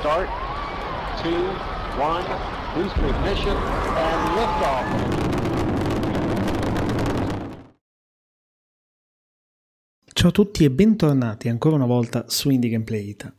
start, two, one, boost ignition, and liftoff. Ciao a tutti e bentornati ancora una volta su Indie Gameplay Ita.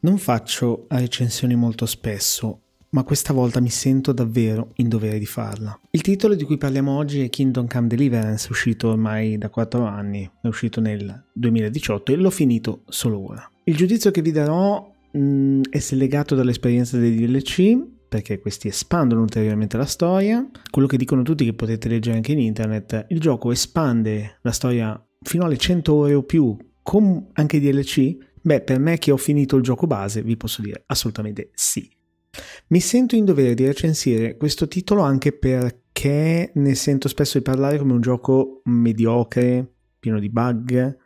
Non faccio recensioni molto spesso, ma questa volta mi sento davvero in dovere di farla. Il titolo di cui parliamo oggi è Kingdom Come Deliverance, uscito ormai da 4 anni, è uscito nel 2018 e l'ho finito solo ora. Il giudizio che vi darò mh, mm, è slegato dall'esperienza dei DLC perché questi espandono ulteriormente la storia. Quello che dicono tutti, che potete leggere anche in internet, il gioco espande la storia fino alle 100 ore o più con anche DLC? Beh, per me che ho finito il gioco base, vi posso dire assolutamente sì. Mi sento in dovere di recensire questo titolo anche perché ne sento spesso di parlare come un gioco mediocre, pieno di bug,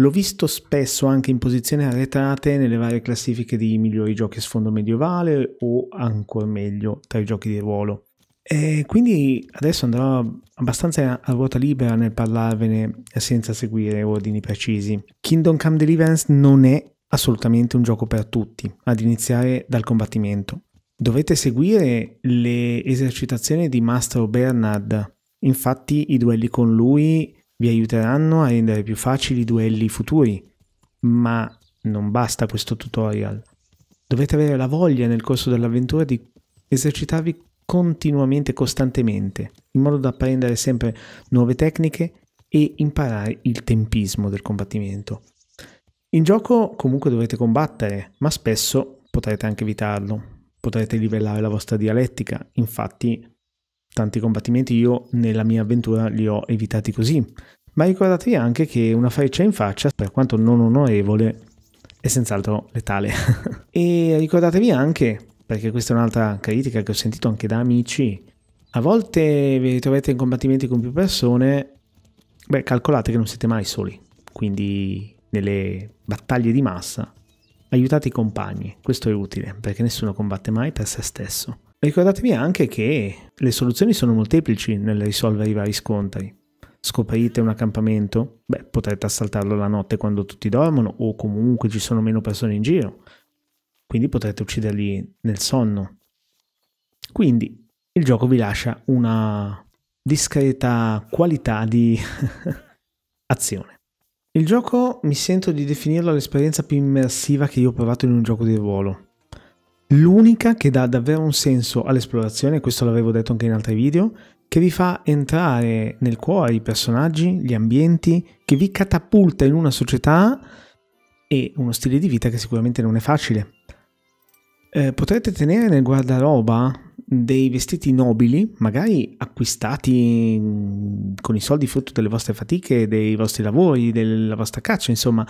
L'ho visto spesso anche in posizioni arretrate nelle varie classifiche di migliori giochi a sfondo medievale o ancora meglio tra i giochi di ruolo. E quindi adesso andrò abbastanza a ruota libera nel parlarvene senza seguire ordini precisi. Kingdom Come Deliverance non è assolutamente un gioco per tutti, ad iniziare dal combattimento. Dovete seguire le esercitazioni di Master Bernard. Infatti i duelli con lui vi aiuteranno a rendere più facili i duelli futuri, ma non basta questo tutorial. Dovete avere la voglia nel corso dell'avventura di esercitarvi continuamente, costantemente, in modo da apprendere sempre nuove tecniche e imparare il tempismo del combattimento. In gioco comunque dovrete combattere, ma spesso potrete anche evitarlo. Potrete livellare la vostra dialettica, infatti Tanti combattimenti io nella mia avventura li ho evitati così. Ma ricordatevi anche che una freccia in faccia, per quanto non onorevole, è senz'altro letale. e ricordatevi anche, perché questa è un'altra critica che ho sentito anche da amici, a volte vi ritrovate in combattimenti con più persone, beh, calcolate che non siete mai soli. Quindi nelle battaglie di massa aiutate i compagni, questo è utile perché nessuno combatte mai per se stesso. Ricordatevi anche che le soluzioni sono molteplici nel risolvere i vari scontri. Scoprite un accampamento? Beh, potrete assaltarlo la notte quando tutti dormono o comunque ci sono meno persone in giro. Quindi potrete ucciderli nel sonno. Quindi il gioco vi lascia una discreta qualità di azione. Il gioco mi sento di definirlo l'esperienza più immersiva che io ho provato in un gioco di ruolo L'unica che dà davvero un senso all'esplorazione, questo l'avevo detto anche in altri video, che vi fa entrare nel cuore i personaggi, gli ambienti, che vi catapulta in una società e uno stile di vita che sicuramente non è facile. Eh, potrete tenere nel guardaroba dei vestiti nobili, magari acquistati mm, con i soldi frutto delle vostre fatiche, dei vostri lavori, della vostra caccia, insomma,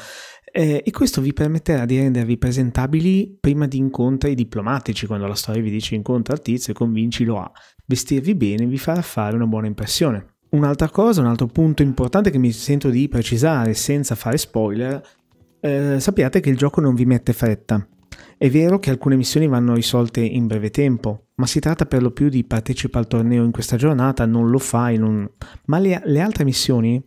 eh, e questo vi permetterà di rendervi presentabili prima di incontri diplomatici, quando la storia vi dice incontra il tizio e convincilo a vestirvi bene, vi farà fare una buona impressione. Un'altra cosa, un altro punto importante che mi sento di precisare senza fare spoiler, eh, sappiate che il gioco non vi mette fretta. È vero che alcune missioni vanno risolte in breve tempo, ma si tratta per lo più di partecipa al torneo in questa giornata, non lo fai, non... ma le, le altre missioni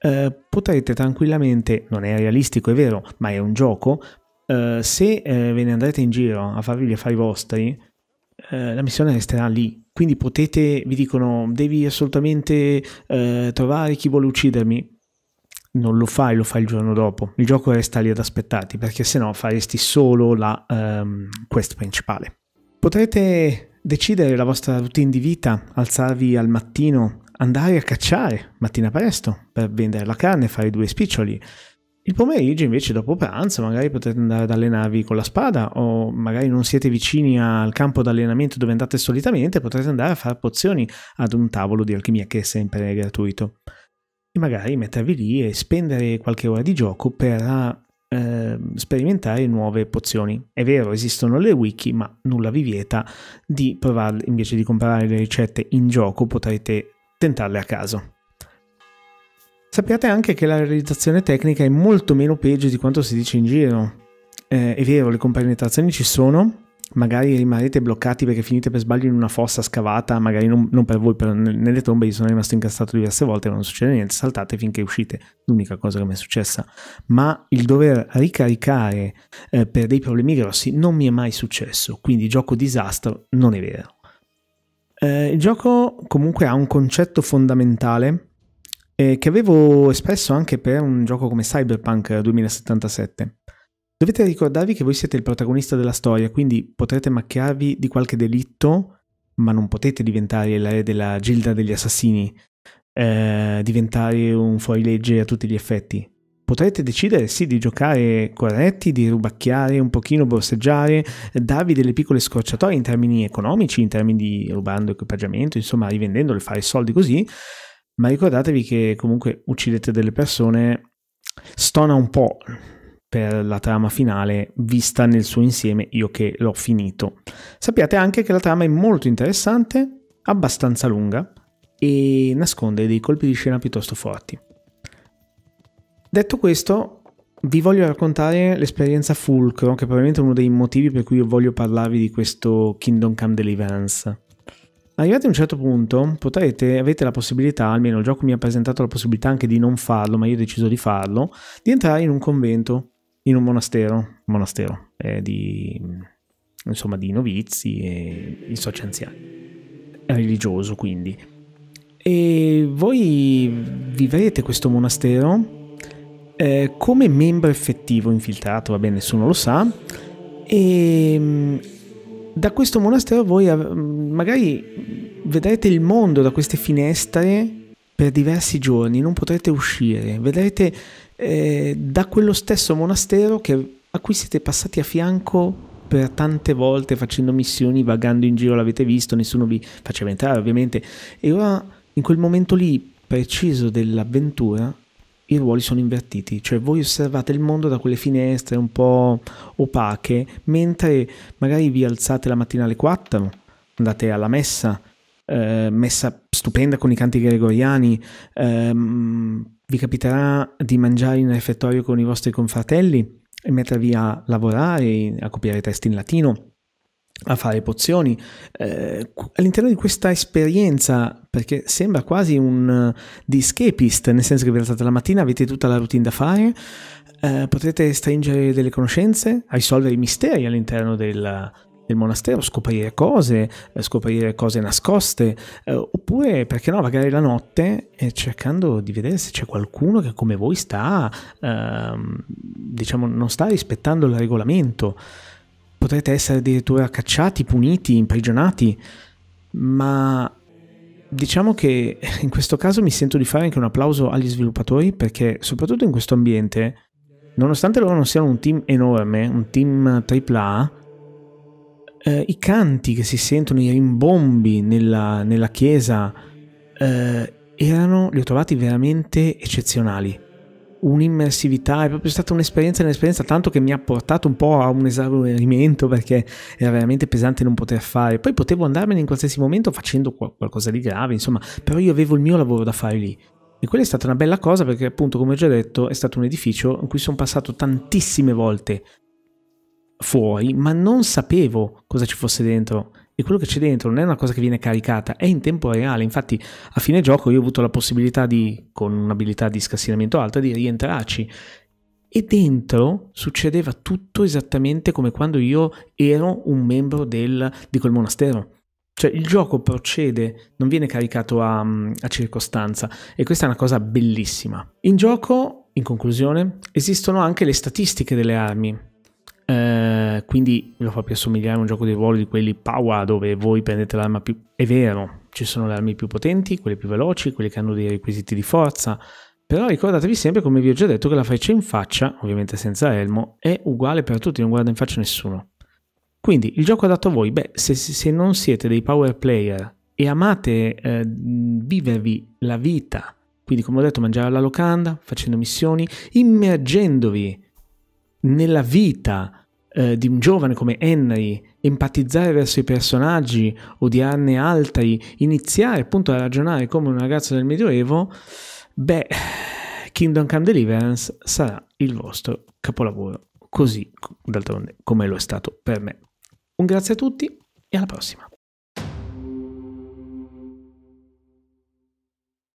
eh, potrete tranquillamente, non è realistico è vero, ma è un gioco, eh, se eh, ve ne andrete in giro a farvi gli affari vostri, eh, la missione resterà lì. Quindi potete, vi dicono, devi assolutamente eh, trovare chi vuole uccidermi non lo fai, lo fai il giorno dopo. Il gioco resta lì ad aspettarti perché se no faresti solo la um, quest principale. Potrete decidere la vostra routine di vita, alzarvi al mattino, andare a cacciare mattina presto per vendere la carne, e fare due spiccioli, il pomeriggio invece dopo pranzo magari potete andare ad allenarvi con la spada o magari non siete vicini al campo d'allenamento dove andate solitamente, potrete andare a fare pozioni ad un tavolo di alchimia che è sempre gratuito e magari mettervi lì e spendere qualche ora di gioco per eh, sperimentare nuove pozioni. È vero, esistono le wiki, ma nulla vi vieta di provarle invece di comprare le ricette in gioco, potrete tentarle a caso. Sappiate anche che la realizzazione tecnica è molto meno peggio di quanto si dice in giro. Eh, è vero, le compenetrazioni ci sono, magari rimarrete bloccati perché finite per sbaglio in una fossa scavata, magari non, non per voi, però nelle tombe io sono rimasto incastrato diverse volte, ma non succede niente, saltate finché uscite, l'unica cosa che mi è successa. Ma il dover ricaricare eh, per dei problemi grossi non mi è mai successo, quindi gioco disastro non è vero. Eh, il gioco comunque ha un concetto fondamentale eh, che avevo espresso anche per un gioco come Cyberpunk 2077 Dovete ricordarvi che voi siete il protagonista della storia, quindi potrete macchiarvi di qualche delitto, ma non potete diventare l'area della Gilda degli Assassini, eh, diventare un fuorilegge a tutti gli effetti. Potrete decidere sì di giocare corretti, di rubacchiare un pochino, borseggiare, darvi delle piccole scorciatoie in termini economici, in termini di rubando equipaggiamento, insomma rivendendolo e fare soldi così, ma ricordatevi che comunque uccidete delle persone, stona un po' per la trama finale vista nel suo insieme io che l'ho finito. Sappiate anche che la trama è molto interessante, abbastanza lunga e nasconde dei colpi di scena piuttosto forti. Detto questo, vi voglio raccontare l'esperienza Fulcro, che è probabilmente uno dei motivi per cui io voglio parlarvi di questo Kingdom Come Deliverance. Arrivati a un certo punto potrete, avete la possibilità, almeno il gioco mi ha presentato la possibilità anche di non farlo, ma io ho deciso di farlo, di entrare in un convento in un monastero, un monastero eh, di, insomma, di novizi e i soci anziani, religioso quindi. E voi vivrete questo monastero eh, come membro effettivo infiltrato, va bene, nessuno lo sa, e mm, da questo monastero voi eh, magari vedrete il mondo da queste finestre per diversi giorni non potrete uscire, vedrete eh, da quello stesso monastero che, a cui siete passati a fianco per tante volte facendo missioni, vagando in giro, l'avete visto, nessuno vi faceva entrare ovviamente, e ora in quel momento lì preciso dell'avventura i ruoli sono invertiti, cioè voi osservate il mondo da quelle finestre un po' opache, mentre magari vi alzate la mattina alle 4, andate alla messa, eh, messa stupenda con i canti gregoriani, ehm, vi capiterà di mangiare in refettorio con i vostri confratelli e mettervi a lavorare, a copiare testi in latino, a fare pozioni. Eh, all'interno di questa esperienza, perché sembra quasi un uh, escapist, nel senso che vi alzate la mattina, avete tutta la routine da fare, eh, potrete stringere delle conoscenze, risolvere i misteri all'interno del, nel monastero, scoprire cose, eh, scoprire cose nascoste, eh, oppure perché no, magari la notte eh, cercando di vedere se c'è qualcuno che come voi sta, ehm, diciamo, non sta rispettando il regolamento. Potrete essere addirittura cacciati, puniti, imprigionati, ma diciamo che in questo caso mi sento di fare anche un applauso agli sviluppatori perché soprattutto in questo ambiente, nonostante loro non siano un team enorme, un team AAA, eh, i canti che si sentono, i rimbombi nella, nella chiesa, eh, erano, li ho trovati veramente eccezionali. Un'immersività, è proprio stata un'esperienza un'esperienza, tanto che mi ha portato un po' a un esaurimento perché era veramente pesante non poter fare. Poi potevo andarmene in qualsiasi momento facendo qualcosa di grave, insomma, però io avevo il mio lavoro da fare lì. E quella è stata una bella cosa perché appunto, come ho già detto, è stato un edificio in cui sono passato tantissime volte fuori, ma non sapevo cosa ci fosse dentro. E quello che c'è dentro non è una cosa che viene caricata, è in tempo reale. Infatti, a fine gioco io ho avuto la possibilità di, con un'abilità di scassinamento alta, di rientrarci. E dentro succedeva tutto esattamente come quando io ero un membro del, di quel monastero. Cioè il gioco procede, non viene caricato a, a circostanza e questa è una cosa bellissima. In gioco, in conclusione, esistono anche le statistiche delle armi. Eh, quindi lo fa più assomigliare a un gioco di ruolo di quelli Power dove voi prendete l'arma più... È vero, ci sono le armi più potenti, quelle più veloci, quelle che hanno dei requisiti di forza, però ricordatevi sempre, come vi ho già detto, che la freccia in faccia, ovviamente senza elmo, è uguale per tutti, non guarda in faccia nessuno. Quindi il gioco adatto a voi, beh, se, se non siete dei power player e amate eh, vivervi la vita, quindi come ho detto mangiare alla locanda, facendo missioni, immergendovi nella vita eh, di un giovane come Henry, empatizzare verso i personaggi, odiarne altri, iniziare appunto a ragionare come un ragazzo del Medioevo, beh, Kingdom Come Deliverance sarà il vostro capolavoro, così d'altronde come lo è stato per me. Un grazie a tutti e alla prossima.